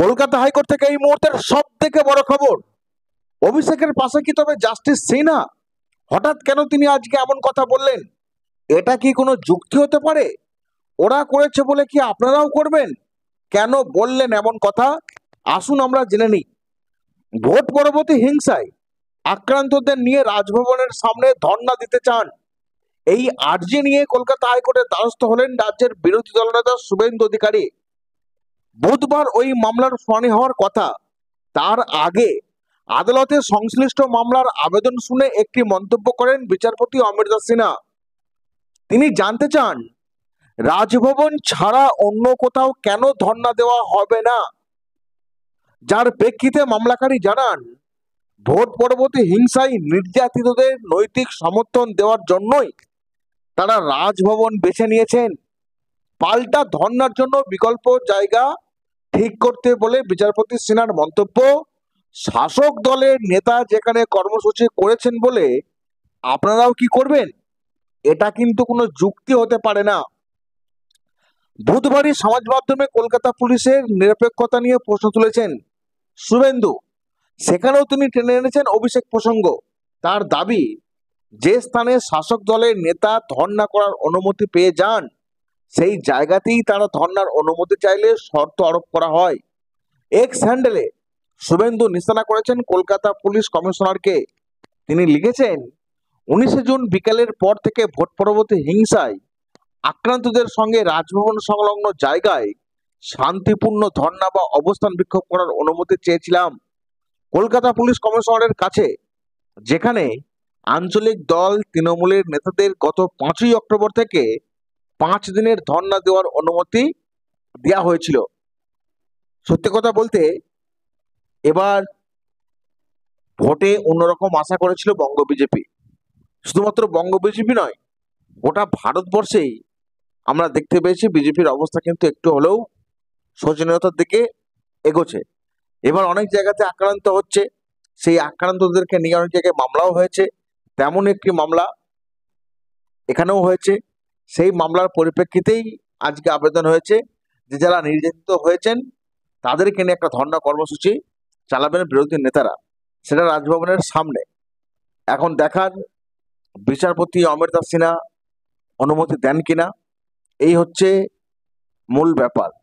Kolkata high court থেকে এই মুহূর্তের সব থেকে বড় খবর অভিষেকের পাশে কি তবে জাস্টিস সিনহা হঠাৎ কেন তিনি আজকে এমন কথা বললেন এটা কি কোনো যুক্তি হতে পারে ওরা করেছে বলে কি আপনারাও করবেন কেন বললেন এমন কথা আসুন আমরা জেনে নিই ভোট পরবর্তী হিংসায় আক্রান্তদের নিয়ে রাজভবনের সামনে ধর্ণা দিতে চান এই আর্জি নিয়ে কলকাতা হাইকোর্টের দ্বারস্থ হলেন রাজ্যের বিরোধী দলনেতা শুভেন্দু অধিকারী বুধবার ওই মামলার শুনানি হওয়ার কথা তার আগে আদালতে সংশ্লিষ্ট মামলার আবেদন শুনে একটি মন্তব্য করেন বিচারপতি অমৃতা সিনহা তিনি জানতে চান রাজভবন ছাড়া অন্য কোথাও কেন ধর্ণা দেওয়া হবে না যার প্রেক্ষিতে মামলাকারী জানান ভোট পরবর্তী হিংসায় নির্যাতিতদের নৈতিক সমর্থন দেওয়ার জন্যই তারা রাজভবন বেছে নিয়েছেন পাল্টা ধর্নার জন্য বিকল্প জায়গা ঠিক করতে বলে বিচারপতি সিনহার মন্তব্য শাসক দলের নেতা যেখানে কর্মসূচি করেছেন বলে আপনারাও কি করবেন এটা কিন্তু কোনো যুক্তি হতে পারে না বুধবারই সমাজ মাধ্যমে কলকাতা পুলিশের নিরপেক্ষতা নিয়ে প্রশ্ন তুলেছেন শুভেন্দু সেখানেও তিনি টেনে এনেছেন অভিষেক প্রসঙ্গ তার দাবি যে স্থানে শাসক দলের নেতা ধর্ণা করার অনুমতি পেয়ে যান সেই জায়গাতেই তারা ধর্নার অনুমতি চাইলে শর্ত আরোপ করা হয় এক্স হ্যান্ডেলে শুভেন্দু নিশানা করেছেন কলকাতা পুলিশ কমিশনারকে তিনি লিখেছেন উনিশে জুন বিকালের পর থেকে ভোট পরবর্তী হিংসায় আক্রান্তদের সঙ্গে রাজভবন সংলগ্ন জায়গায় শান্তিপূর্ণ ধর্না বা অবস্থান বিক্ষোভ করার অনুমতি চেয়েছিলাম কলকাতা পুলিশ কমিশনারের কাছে যেখানে আঞ্চলিক দল তৃণমূলের নেতাদের গত পাঁচই অক্টোবর থেকে পাঁচ দিনের ধর্না দেওয়ার অনুমতি দেওয়া হয়েছিল সত্যি কথা বলতে এবার ভোটে অন্যরকম আশা করেছিল বঙ্গ বিজেপি শুধুমাত্র বঙ্গ বিজেপি নয় গোটা ভারতবর্ষেই আমরা দেখতে পেয়েছি বিজেপির অবস্থা কিন্তু একটু হলেও শোচনীয়তার দিকে এগোছে এবার অনেক জায়গাতে আক্রান্ত হচ্ছে সেই আক্রান্তদেরকে নিয়ে অনেক জায়গায় মামলাও হয়েছে তেমন একটি মামলা এখানেও হয়েছে সেই মামলার পরিপ্রেক্ষিতেই আজকে আবেদন হয়েছে যে যারা নির্যাতিত হয়েছেন তাদেরকে নিয়ে একটা ধর্ণা কর্মসূচি চালাবেন বিরোধী নেতারা সেটা রাজভবনের সামনে এখন দেখার বিচারপতি অমৃতা সিনহা অনুমতি দেন কিনা এই হচ্ছে মূল ব্যাপার